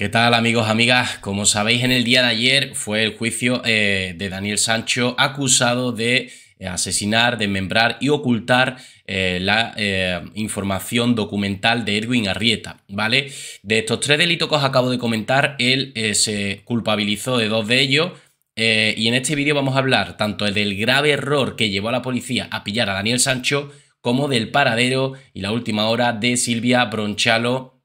¿Qué tal amigos, amigas? Como sabéis, en el día de ayer fue el juicio eh, de Daniel Sancho acusado de eh, asesinar, desmembrar y ocultar eh, la información documental de Edwin Arrieta, ¿vale? De estos tres delitos que os acabo de comentar, él se culpabilizó de dos de ellos, y en este vídeo vamos a hablar tanto del grave error que llevó a la policía a pillar a Daniel Sancho como del paradero y la última hora de Silvia Bronchalo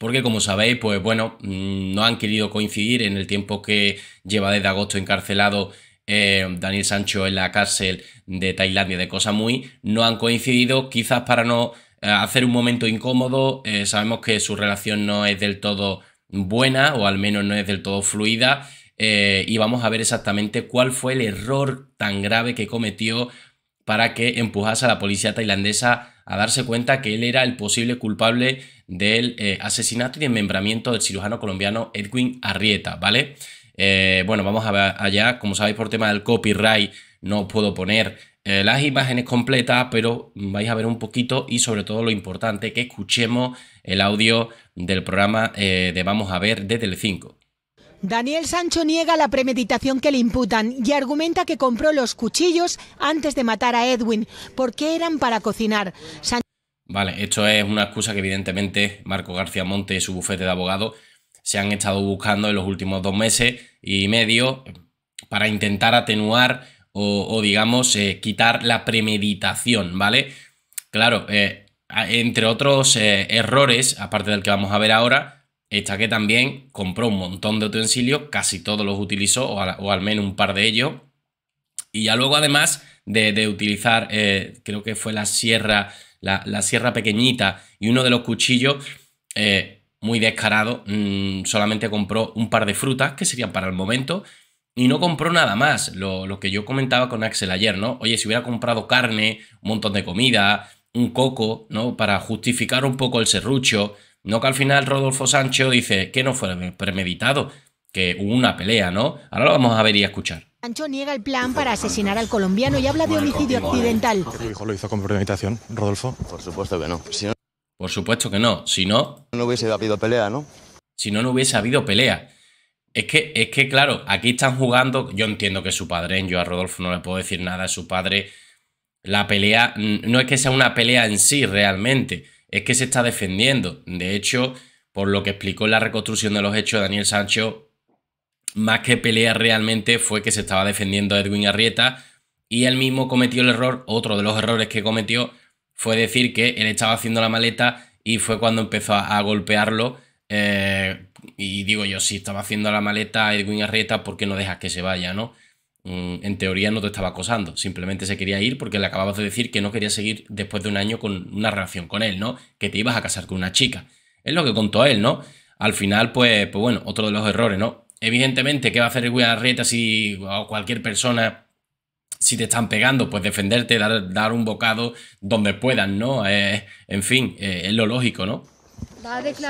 porque como sabéis, pues bueno, mm, no han querido coincidir en el tiempo que lleva desde agosto encarcelado eh, Daniel Sancho en la cárcel de Tailandia de Cosa Muy, no han coincidido, quizás para no eh, hacer un momento incómodo, eh, sabemos que su relación no es del todo buena o al menos no es del todo fluida. y vamos a ver exactamente cuál fue el error tan grave que cometió para que empujase a la policía tailandesa a darse cuenta que él era el posible culpable del eh, asesinato y desmembramiento del cirujano colombiano Edwin Arrieta, ¿vale? Eh, bueno, vamos a ver allá, como sabéis por tema del copyright no puedo poner eh, las imágenes completas, pero vais a ver un poquito y sobre todo lo importante, que escuchemos el audio del programa de Vamos a ver de Telecinco. Daniel Sancho niega la premeditación que le imputan y argumenta que compró los cuchillos antes de matar a Edwin, porque eran para cocinar. Vale, esto es una excusa que evidentemente Marco García Monte y su bufete de abogado se han estado buscando en los últimos dos meses y medio para intentar atenuar o, digamos, eh, quitar la premeditación, ¿vale? Claro, eh, entre otros eh, errores, aparte del que vamos a ver ahora, esta que también compró un montón de utensilios, casi todos los utilizó, o, al, menos un par de ellos. Y ya luego, además de, utilizar, eh, creo que fue la sierra, la, sierra pequeñita y uno de los cuchillos, eh, muy descarado, mm, solamente compró un par de frutas, que serían para el momento, y no compró nada más. Lo, lo, que yo comentaba con Axel ayer, ¿no? Oye, si hubiera comprado carne, un montón de comida, un coco, ¿no? Para justificar un poco el serrucho, no que al final Rodolfo Sancho dice que no fue premeditado, que hubo una pelea, ¿no? Ahora lo vamos a ver y a escuchar. Sancho niega el plan para asesinar al colombiano y habla de homicidio ¿eh? accidental. lo hizo con premeditación, Rodolfo? Por supuesto que no. Por supuesto que no. Si no... No hubiese habido pelea, ¿no? Si no, no hubiese habido pelea. Es que, es que, claro, aquí están jugando. Yo entiendo que su padre, yo a Rodolfo no le puedo decir nada, a su padre. La pelea no es que sea una pelea en sí realmente, es que se está defendiendo. De hecho, por lo que explicó la reconstrucción de los hechos Daniel Sancho, más que pelea realmente fue que se estaba defendiendo a Edwin Arrieta y él mismo cometió el error, otro de los errores que cometió fue decir que él estaba haciendo la maleta y fue cuando empezó a, golpearlo. Eh, y digo yo, si estaba haciendo la maleta Edwin Arrieta, ¿por qué no dejas que se vaya, no? Mm, en teoría no te estaba acosando, simplemente se quería ir porque le acababas de decir que no quería seguir después de un año con una relación con él, ¿no? Que te ibas a casar con una chica. Es lo que contó él, ¿no? Al final, pues, pues bueno, otro de los errores, ¿no? Evidentemente, ¿qué va a hacer Edwin Arrieta si cualquier persona, si te están pegando? Pues defenderte, dar, un bocado donde puedan, ¿no? Eh, en fin, eh, es lo lógico, ¿no?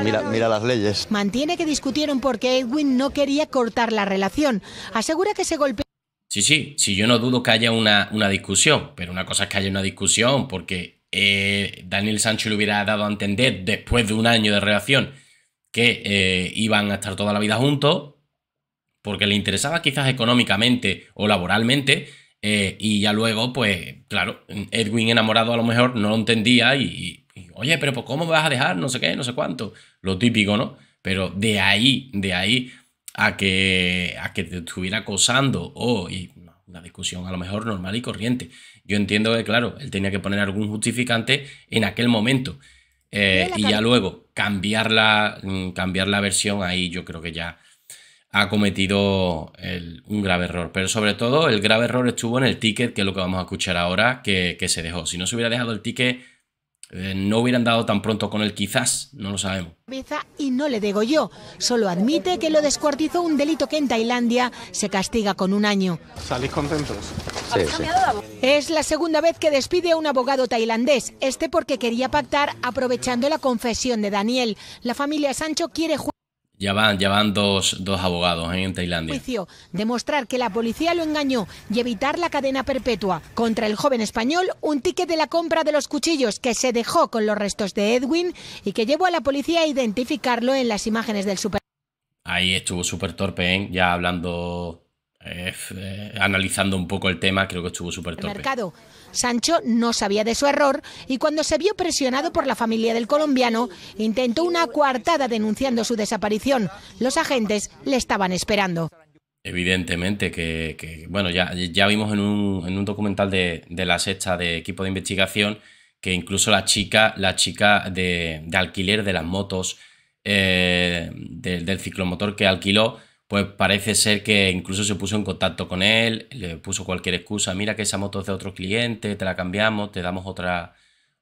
Mira, mira, las leyes. Mantiene que discutieron porque Edwin no quería cortar la relación. Asegura que se golpeó. Sí, sí, sí, yo no dudo que haya una, una discusión, pero una cosa es que haya una discusión porque eh, Daniel Sancho le hubiera dado a entender después de un año de relación que eh, iban a estar toda la vida juntos, porque le interesaba quizás económicamente o laboralmente, eh, y ya luego, pues claro, Edwin enamorado a lo mejor no lo entendía y, oye, pero pues, ¿cómo me vas a dejar? No sé qué, no sé cuánto, lo típico, ¿no? Pero de ahí, de ahí a que, a que te estuviera acosando o una discusión a lo mejor normal y corriente. Yo entiendo que, claro, él tenía que poner algún justificante en aquel momento. Eh, y ya luego cambiar la, mm, cambiar la versión, ahí yo creo que ya ha cometido un grave error. Pero sobre todo el grave error estuvo en el ticket, que es lo que vamos a escuchar ahora, que, que se dejó. Si no se hubiera dejado el ticket, eh, no hubieran dado tan pronto con él, quizás, no lo sabemos. Y no le digo yo, solo admite que lo descuartizó un delito que en Tailandia se castiga con un año. ¿Salís contentos? Sí, sí. Es la segunda vez que despide a un abogado tailandés, este porque quería pactar aprovechando la confesión de Daniel. La familia Sancho quiere jugar ya van, ya van dos, dos abogados ¿eh? en Tailandia. demostrar que la policía lo engañó y evitar la cadena perpetua. Contra el joven español, un ticket de la compra de los cuchillos que se dejó con los restos de Edwin y que llevó a la policía a identificarlo en las imágenes del super. Ahí estuvo súper torpe, ¿eh? ya hablando eh, analizando un poco el tema, creo que estuvo súper torpe. Sancho no sabía de su error y cuando se vio presionado por la familia del colombiano, intentó una coartada denunciando su desaparición. Los agentes le estaban esperando. Evidentemente que, bueno, ya, ya vimos en un, documental de, la sexta de equipo de investigación que incluso la chica, la chica de, alquiler de las motos, eh, del ciclomotor que alquiló, pues parece ser que incluso se puso en contacto con él, le puso cualquier excusa, mira que esa moto es de otro cliente, te la cambiamos, te damos otra,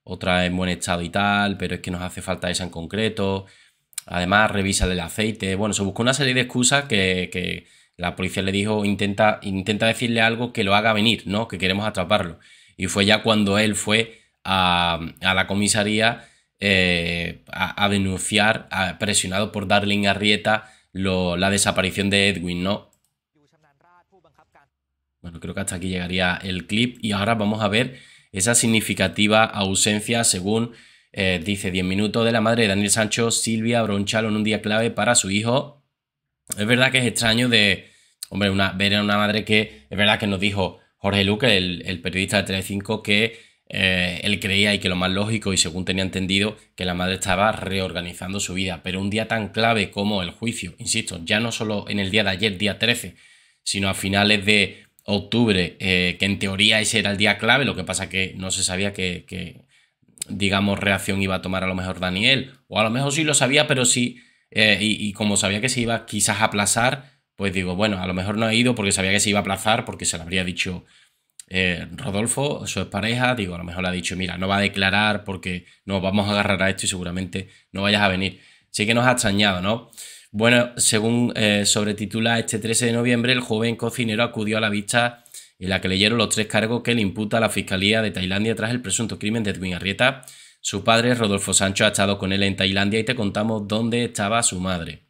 otra en buen estado y tal, pero es que nos hace falta esa en concreto. Además, revisa el aceite. Bueno, se buscó una serie de excusas que, la policía le dijo, intenta, intenta decirle algo que lo haga venir, ¿no? Que queremos atraparlo. Y fue ya cuando él fue a, la comisaría eh, a, denunciar, presionado por Darling Arrieta, la desaparición de Edwin, ¿no? Bueno, creo que hasta aquí llegaría el clip y ahora vamos a ver esa significativa ausencia según eh, dice 10 minutos de la madre de Daniel Sancho, Silvia Bronchalo en un día clave para su hijo. Es verdad que es extraño de, hombre, una, ver a una madre que, es verdad que nos dijo Jorge Luque, el, periodista de 3-5, que eh, él creía y que lo más lógico, y según tenía entendido, que la madre estaba reorganizando su vida. Pero un día tan clave como el juicio, insisto, ya no solo en el día de ayer, día 13, sino a finales de octubre, eh, que en teoría ese era el día clave, lo que pasa que no se sabía que, digamos, reacción iba a tomar a lo mejor Daniel, o a lo mejor sí lo sabía, pero sí, eh, y, y como sabía que se iba quizás a aplazar, pues digo, bueno, a lo mejor no ha ido porque sabía que se iba a aplazar, porque se lo habría dicho eh, Rodolfo, su pareja, digo, a lo mejor le ha dicho, mira, no va a declarar porque nos vamos a agarrar a esto y seguramente no vayas a venir. Sí que nos ha extrañado, ¿no? Bueno, según eh, sobretitula este 13 de noviembre, el joven cocinero acudió a la vista en la que leyeron los tres cargos que le imputa a la Fiscalía de Tailandia tras el presunto crimen de Edwin Arrieta. Su padre, Rodolfo Sancho, ha estado con él en Tailandia y te contamos dónde estaba su madre.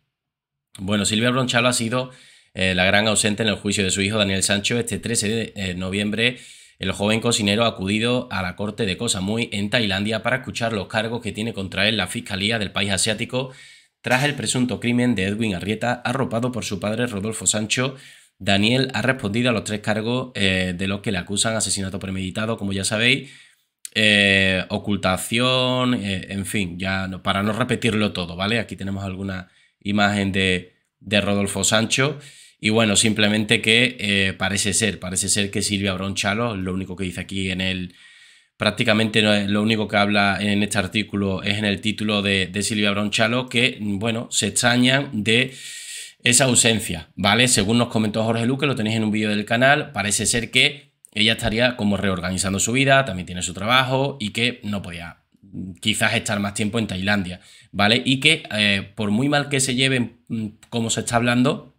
Bueno, Silvia Bronchalo ha sido eh, la gran ausente en el juicio de su hijo Daniel Sancho este 13 de eh, noviembre. El joven cocinero ha acudido a la corte de Cosa Muy en Tailandia para escuchar los cargos que tiene contra él la fiscalía del país asiático tras el presunto crimen de Edwin Arrieta, arropado por su padre Rodolfo Sancho. Daniel ha respondido a los tres cargos eh, de los que le acusan asesinato premeditado, como ya sabéis, ocultación, en fin, ya para no repetirlo todo, ¿vale? Aquí tenemos alguna imagen de, de Rodolfo Sancho. Y bueno, simplemente que eh, parece ser, parece ser que Silvia Bronchalo, lo único que dice aquí en el, prácticamente lo único que habla en este artículo es en el título de, Silvia Bronchalo, que, bueno, se extrañan de esa ausencia, ¿vale? Según nos comentó Jorge Luque, lo tenéis en un vídeo del canal, parece ser que ella estaría como reorganizando su vida, también tiene su trabajo y que no podía mm, quizás estar más tiempo en Tailandia, ¿vale? Y que eh, por muy mal que se lleven, mm, como se está hablando,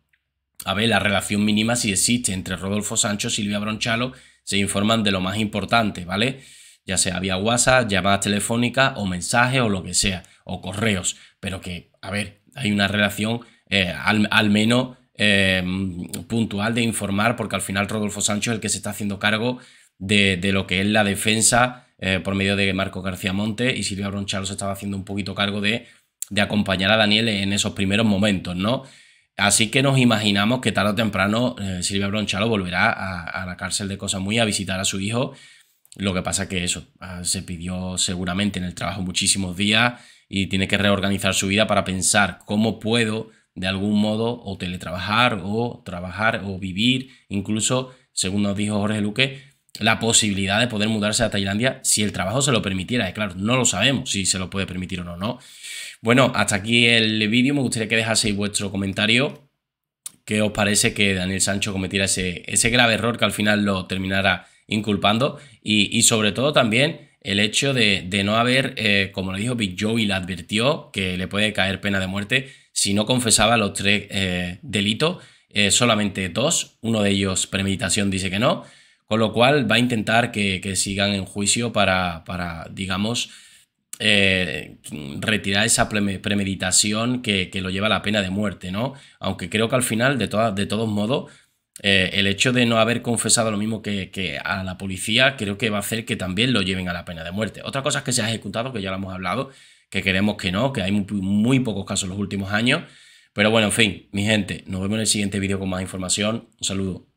a ver, la relación mínima si existe entre Rodolfo Sancho y Silvia Bronchalo, se informan de lo más importante, ¿vale? Ya sea vía WhatsApp, llamadas telefónicas o mensajes o lo que sea, o correos, pero que, a ver, hay una relación eh, al, menos eh, puntual de informar, porque al final Rodolfo Sancho es el que se está haciendo cargo de, lo que es la defensa eh, por medio de Marco García Monte y Silvia Bronchalo se estaba haciendo un poquito cargo de, de acompañar a Daniel en esos primeros momentos, ¿no? Así que nos imaginamos que tarde o temprano eh, Silvia Bronchalo volverá a, la cárcel de Cosa muy a visitar a su hijo. Lo que pasa que eso, ah, se pidió seguramente en el trabajo muchísimos días y tiene que reorganizar su vida para pensar cómo puedo de algún modo o teletrabajar o trabajar o vivir, incluso, según nos dijo Jorge Luque, la posibilidad de poder mudarse a Tailandia si el trabajo se lo permitiera. claro, no lo sabemos si se lo puede permitir o ¿no? Bueno, hasta aquí el vídeo. Me gustaría que dejaseis vuestro comentario. ¿Qué os parece que Daniel Sancho cometiera ese, ese grave error que al final lo terminara inculpando? Y, sobre todo también el hecho de, no haber, eh, como le dijo Big Joe le advirtió, que le puede caer pena de muerte si no confesaba los tres eh, delitos, eh, solamente dos, uno de ellos premeditación dice que no, con lo cual va a intentar que, que sigan en juicio para, para digamos, eh, retirar esa premeditación que, lo lleva a la pena de muerte, ¿no? Aunque creo que al final, de, de todos modos, eh, el hecho de no haber confesado lo mismo que, a la policía creo que va a hacer que también lo lleven a la pena de muerte. Otra cosa es que se ha ejecutado, que ya lo hemos hablado, que queremos que no, que hay muy, muy pocos casos en los últimos años. Pero bueno, en fin, mi gente, nos vemos en el siguiente vídeo con más información. Un saludo.